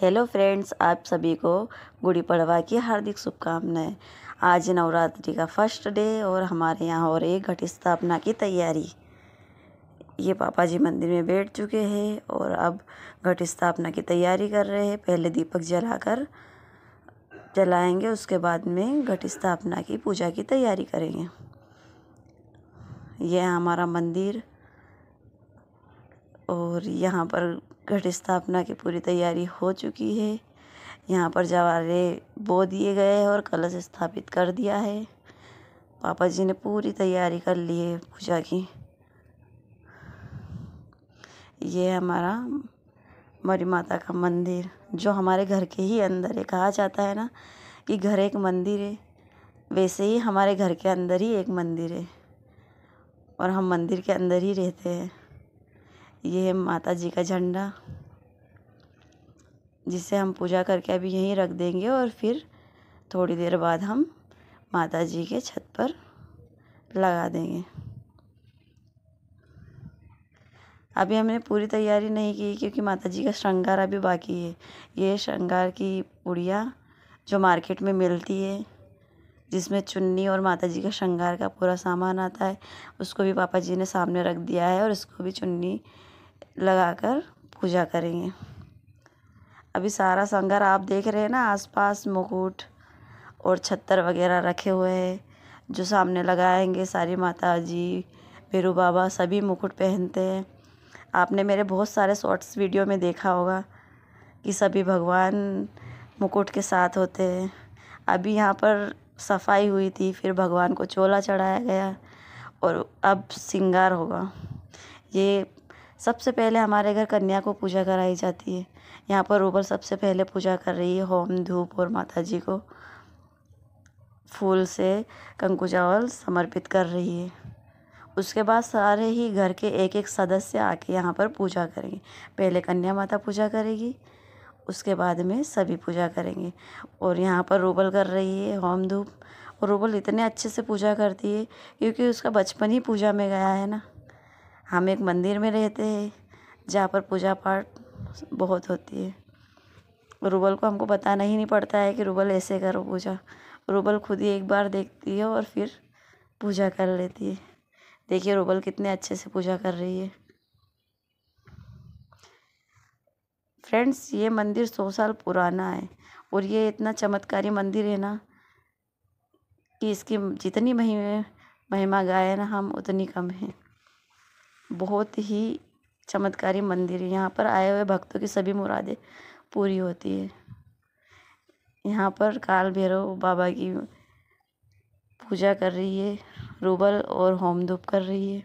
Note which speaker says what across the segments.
Speaker 1: hello friends आप सभी को गुड़ी पड़वा की हार्दिक शुभकामनाएं आज नवरात्रि का फर्स्ट डे और हमारे यहाँ हो रही घट स्थापना की तैयारी ये पापा जी मंदिर में बैठ चुके हैं और अब घट स्थापना की तैयारी कर रहे हैं पहले दीपक जलाकर जलाएंगे उसके बाद में घट स्थापना की पूजा की तैयारी करेंगे यह हमारा मंदिर और यहाँ पर घट स्थापना की पूरी तैयारी हो चुकी है यहाँ पर जवारे बो दिए गए हैं और कलश स्थापित कर दिया है पापा जी ने पूरी तैयारी कर ली है पूजा की ये हमारा मरी माता का मंदिर जो हमारे घर के ही अंदर है कहा जाता है ना कि घर एक मंदिर है वैसे ही हमारे घर के अंदर ही एक मंदिर है और हम मंदिर के अंदर ही रहते हैं ये है माता जी का झंडा जिसे हम पूजा करके अभी यहीं रख देंगे और फिर थोड़ी देर बाद हम माता जी के छत पर लगा देंगे अभी हमने पूरी तैयारी नहीं की क्योंकि माता जी का श्रृंगार अभी बाकी है ये श्रृंगार की पुड़िया जो मार्केट में मिलती है जिसमें चुन्नी और माता जी का श्रृंगार का पूरा सामान आता है उसको भी पापा जी ने सामने रख दिया है और उसको भी चुन्नी लगाकर पूजा करेंगे अभी सारा संगर आप देख रहे हैं ना आसपास मुकुट और छत्तर वगैरह रखे हुए हैं जो सामने लगाएंगे सारी माता जी भेरू बाबा सभी मुकुट पहनते हैं आपने मेरे बहुत सारे शॉर्ट्स वीडियो में देखा होगा कि सभी भगवान मुकुट के साथ होते हैं अभी यहाँ पर सफाई हुई थी फिर भगवान को चोला चढ़ाया गया और अब सिंगार होगा ये सबसे पहले हमारे घर कन्या को पूजा कराई जाती है यहाँ पर ऊपर सबसे पहले पूजा कर रही है होम धूप और माता जी को फूल से कंकु चावल समर्पित कर रही है उसके बाद सारे ही घर के एक एक सदस्य आके यहाँ पर पूजा करेंगे पहले कन्या माता पूजा करेगी उसके बाद में सभी पूजा करेंगे और यहाँ पर रूबल कर रही है होम धूप और रूबल इतने अच्छे से पूजा करती है क्योंकि उसका बचपन ही पूजा में गया है ना हम एक मंदिर में रहते हैं जहाँ पर पूजा पाठ बहुत होती है रूबल को हमको बताना ही नहीं पड़ता है कि रूबल ऐसे करो पूजा रूबल खुद ही एक बार देखती है और फिर पूजा कर लेती है देखिए रूबल कितने अच्छे से पूजा कर रही है फ्रेंड्स ये मंदिर सौ साल पुराना है और ये इतना चमत्कारी मंदिर है ना कि इसकी जितनी महिमा महिमा गाए ना हम उतनी कम हैं बहुत ही चमत्कारी मंदिर है यहाँ पर आए हुए भक्तों की सभी मुरादें पूरी होती है यहाँ पर काल भैरव बाबा की पूजा कर रही है रूबल और होम धूप कर रही है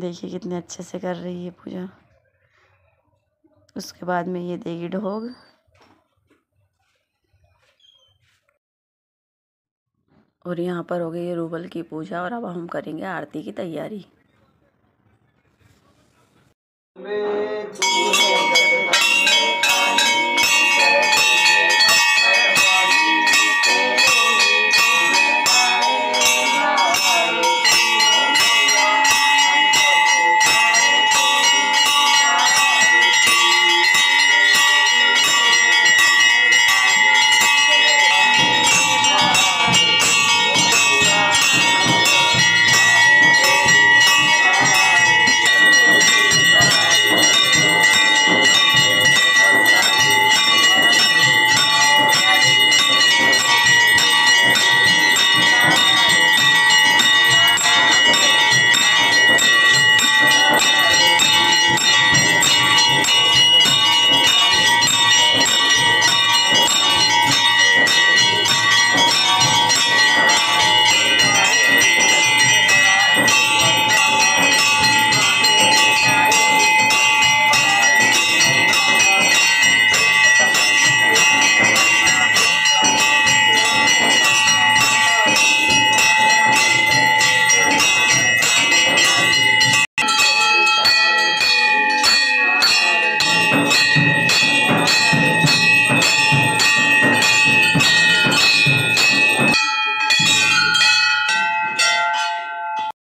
Speaker 1: देखिए कितने अच्छे से कर रही है पूजा उसके बाद में ये देगी ढोग और यहाँ पर हो गई है रूबल की पूजा और अब हम करेंगे आरती की तैयारी